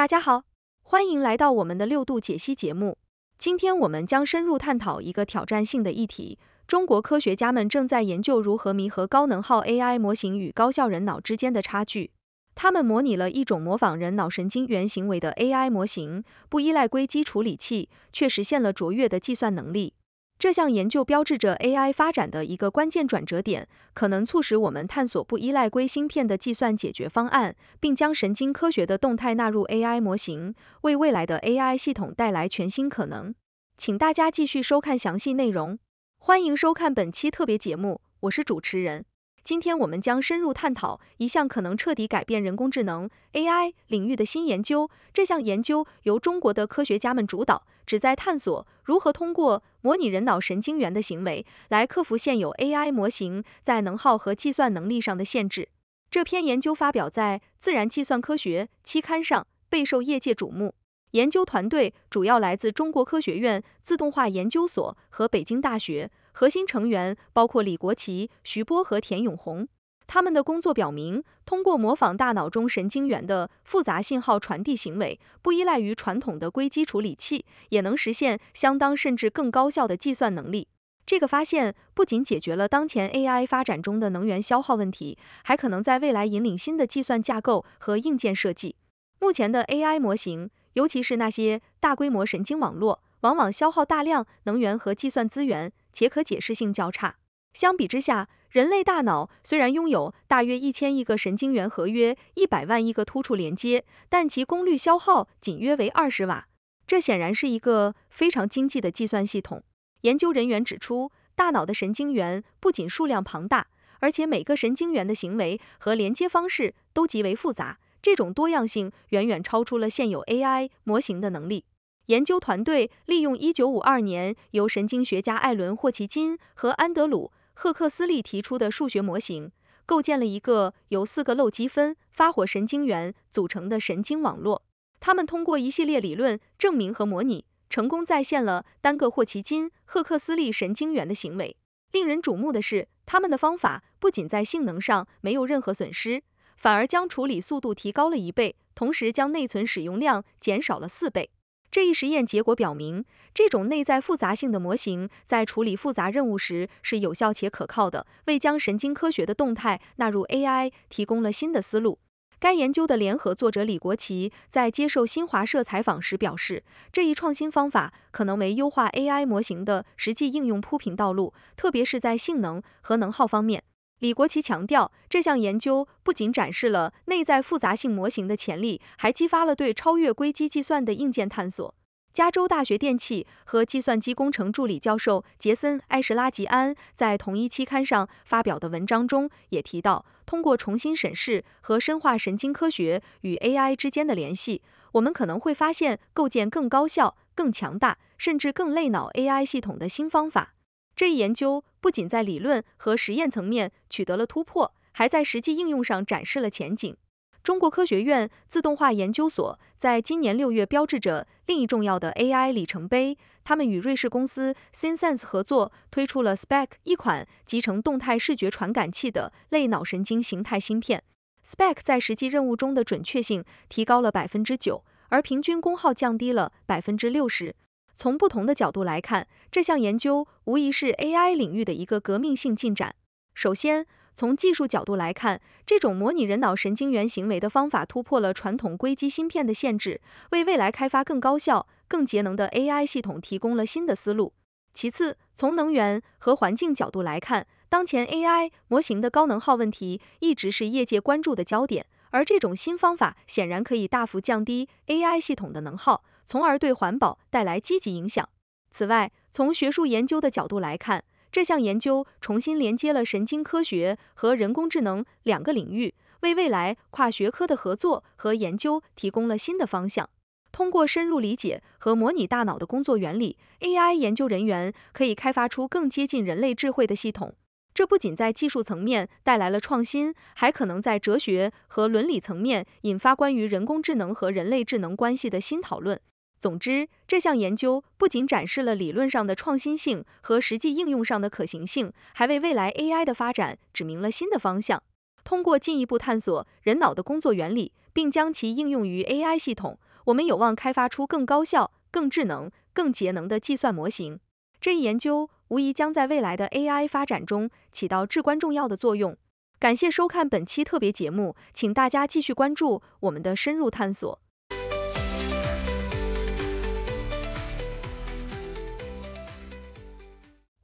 大家好，欢迎来到我们的六度解析节目。今天我们将深入探讨一个挑战性的议题：中国科学家们正在研究如何弥合高能耗 AI 模型与高效人脑之间的差距。他们模拟了一种模仿人脑神经元行为的 AI 模型，不依赖硅基处理器，却实现了卓越的计算能力。这项研究标志着 AI 发展的一个关键转折点，可能促使我们探索不依赖硅芯片的计算解决方案，并将神经科学的动态纳入 AI 模型，为未来的 AI 系统带来全新可能。请大家继续收看详细内容。欢迎收看本期特别节目，我是主持人。今天我们将深入探讨一项可能彻底改变人工智能 AI 领域的新研究。这项研究由中国的科学家们主导。旨在探索如何通过模拟人脑神经元的行为，来克服现有 AI 模型在能耗和计算能力上的限制。这篇研究发表在《自然计算科学》期刊上，备受业界瞩目。研究团队主要来自中国科学院自动化研究所和北京大学，核心成员包括李国旗、徐波和田永红。他们的工作表明，通过模仿大脑中神经元的复杂信号传递行为，不依赖于传统的硅基处理器，也能实现相当甚至更高效的计算能力。这个发现不仅解决了当前 AI 发展中的能源消耗问题，还可能在未来引领新的计算架构和硬件设计。目前的 AI 模型，尤其是那些大规模神经网络，往往消耗大量能源和计算资源，且可解释性较差。相比之下，人类大脑虽然拥有大约一千亿个神经元和约一百万亿个突触连接，但其功率消耗仅约为二十瓦。这显然是一个非常经济的计算系统。研究人员指出，大脑的神经元不仅数量庞大，而且每个神经元的行为和连接方式都极为复杂。这种多样性远远超出了现有 AI 模型的能力。研究团队利用一九五二年由神经学家艾伦·霍奇金和安德鲁赫克斯利提出的数学模型构建了一个由四个漏积分发火神经元组成的神经网络。他们通过一系列理论证明和模拟，成功再现了单个霍奇金赫克斯利神经元的行为。令人瞩目的是，他们的方法不仅在性能上没有任何损失，反而将处理速度提高了一倍，同时将内存使用量减少了四倍。这一实验结果表明，这种内在复杂性的模型在处理复杂任务时是有效且可靠的，为将神经科学的动态纳入 AI 提供了新的思路。该研究的联合作者李国奇在接受新华社采访时表示，这一创新方法可能为优化 AI 模型的实际应用铺平道路，特别是在性能和能耗方面。李国琦强调，这项研究不仅展示了内在复杂性模型的潜力，还激发了对超越硅基计算的硬件探索。加州大学电气和计算机工程助理教授杰森埃什拉吉安在同一期刊上发表的文章中也提到，通过重新审视和深化神经科学与 AI 之间的联系，我们可能会发现构建更高效、更强大，甚至更类脑 AI 系统的新方法。这一研究不仅在理论和实验层面取得了突破，还在实际应用上展示了前景。中国科学院自动化研究所在今年六月标志着另一重要的 AI 里程碑。他们与瑞士公司 SynSense 合作，推出了 Spec 一款集成动态视觉传感器的类脑神经形态芯片。Spec 在实际任务中的准确性提高了百分之九，而平均功耗降低了百分之六十。从不同的角度来看，这项研究无疑是 AI 领域的一个革命性进展。首先，从技术角度来看，这种模拟人脑神经元行为的方法突破了传统硅基芯片的限制，为未来开发更高效、更节能的 AI 系统提供了新的思路。其次，从能源和环境角度来看，当前 AI 模型的高能耗问题一直是业界关注的焦点，而这种新方法显然可以大幅降低 AI 系统的能耗。从而对环保带来积极影响。此外，从学术研究的角度来看，这项研究重新连接了神经科学和人工智能两个领域，为未来跨学科的合作和研究提供了新的方向。通过深入理解和模拟大脑的工作原理，AI 研究人员可以开发出更接近人类智慧的系统。这不仅在技术层面带来了创新，还可能在哲学和伦理层面引发关于人工智能和人类智能关系的新讨论。总之，这项研究不仅展示了理论上的创新性和实际应用上的可行性，还为未来 AI 的发展指明了新的方向。通过进一步探索人脑的工作原理，并将其应用于 AI 系统，我们有望开发出更高效、更智能、更节能的计算模型。这一研究无疑将在未来的 AI 发展中起到至关重要的作用。感谢收看本期特别节目，请大家继续关注我们的深入探索。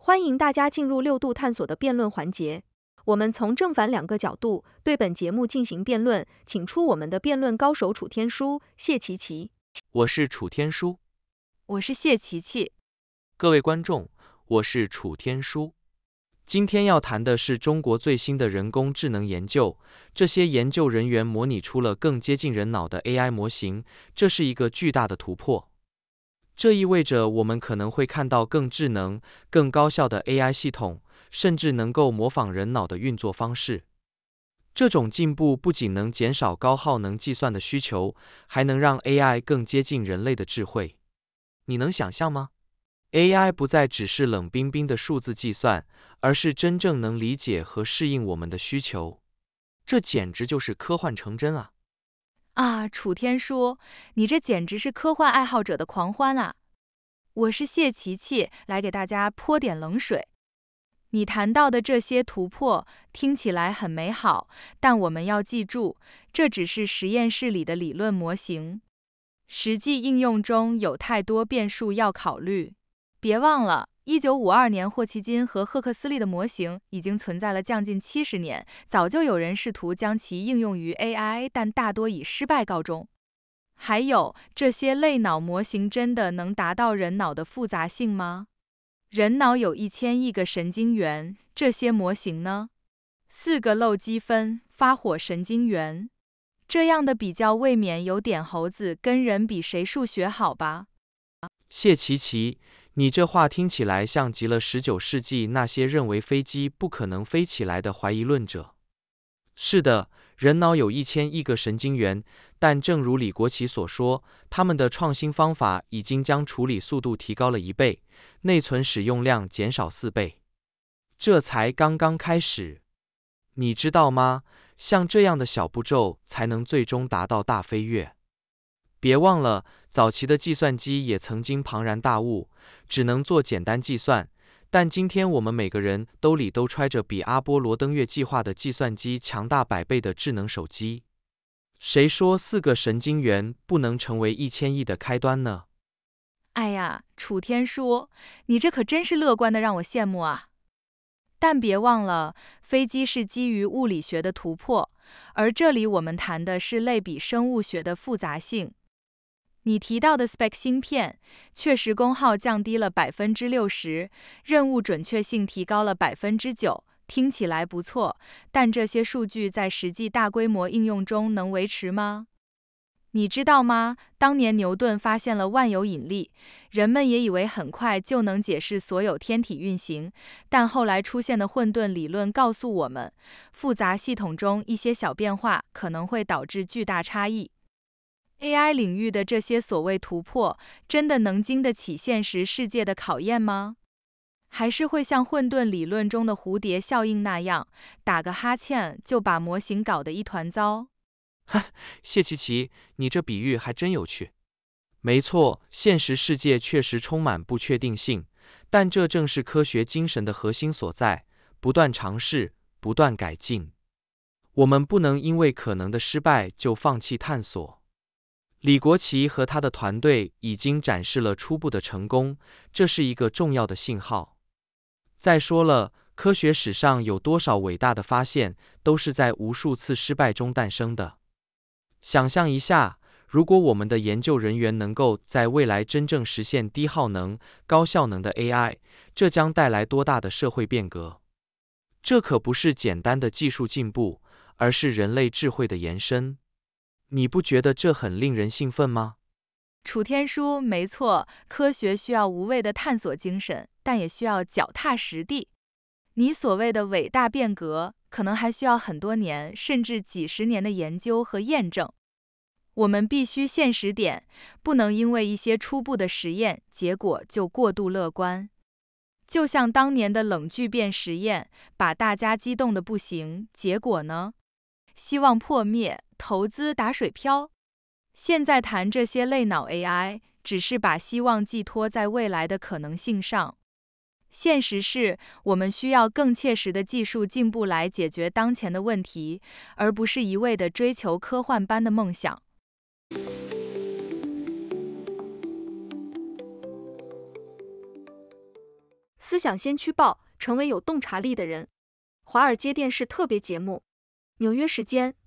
欢迎大家进入六度探索的辩论环节，我们从正反两个角度对本节目进行辩论，请出我们的辩论高手楚天舒、谢琪琪。我是楚天舒，我是谢琪琪。各位观众，我是楚天舒，今天要谈的是中国最新的人工智能研究，这些研究人员模拟出了更接近人脑的 AI 模型，这是一个巨大的突破。这意味着我们可能会看到更智能、更高效的 AI 系统，甚至能够模仿人脑的运作方式。这种进步不仅能减少高耗能计算的需求，还能让 AI 更接近人类的智慧。你能想象吗？AI 不再只是冷冰冰的数字计算，而是真正能理解和适应我们的需求。这简直就是科幻成真啊！啊，楚天舒，你这简直是科幻爱好者的狂欢啊！我是谢琪琪，来给大家泼点冷水。你谈到的这些突破听起来很美好，但我们要记住，这只是实验室里的理论模型，实际应用中有太多变数要考虑。别忘了。一九五二年，霍奇金和赫克斯利的模型已经存在了将近七十年，早就有人试图将其应用于 AI，但大多以失败告终。还有，这些类脑模型真的能达到人脑的复杂性吗？人脑有一千亿个神经元，这些模型呢？四个漏积分发火神经元，这样的比较未免有点猴子跟人比谁数学好吧？谢奇奇。你这话听起来像极了十九世纪那些认为飞机不可能飞起来的怀疑论者。是的，人脑有一千亿个神经元，但正如李国奇所说，他们的创新方法已经将处理速度提高了一倍，内存使用量减少四倍。这才刚刚开始。你知道吗？像这样的小步骤才能最终达到大飞跃。别忘了，早期的计算机也曾经庞然大物。只能做简单计算，但今天我们每个人兜里都揣着比阿波罗登月计划的计算机强大百倍的智能手机。谁说四个神经元不能成为一千亿的开端呢？哎呀，楚天舒，你这可真是乐观的让我羡慕啊！但别忘了，飞机是基于物理学的突破，而这里我们谈的是类比生物学的复杂性。你提到的 Spec 芯片确实功耗降低了百分之六十，任务准确性提高了百分之九，听起来不错。但这些数据在实际大规模应用中能维持吗？你知道吗？当年牛顿发现了万有引力，人们也以为很快就能解释所有天体运行，但后来出现的混沌理论告诉我们，复杂系统中一些小变化可能会导致巨大差异。AI 领域的这些所谓突破，真的能经得起现实世界的考验吗？还是会像混沌理论中的蝴蝶效应那样，打个哈欠就把模型搞得一团糟？哈，谢奇奇，你这比喻还真有趣。没错，现实世界确实充满不确定性，但这正是科学精神的核心所在——不断尝试，不断改进。我们不能因为可能的失败就放弃探索。李国旗和他的团队已经展示了初步的成功，这是一个重要的信号。再说了，科学史上有多少伟大的发现都是在无数次失败中诞生的？想象一下，如果我们的研究人员能够在未来真正实现低耗能、高效能的 AI，这将带来多大的社会变革？这可不是简单的技术进步，而是人类智慧的延伸。你不觉得这很令人兴奋吗？楚天舒，没错，科学需要无畏的探索精神，但也需要脚踏实地。你所谓的伟大变革，可能还需要很多年，甚至几十年的研究和验证。我们必须现实点，不能因为一些初步的实验结果就过度乐观。就像当年的冷聚变实验，把大家激动的不行，结果呢？希望破灭。投资打水漂。现在谈这些类脑 AI，只是把希望寄托在未来的可能性上。现实是我们需要更切实的技术进步来解决当前的问题，而不是一味的追求科幻般的梦想。思想先驱报，成为有洞察力的人。华尔街电视特别节目，纽约时间。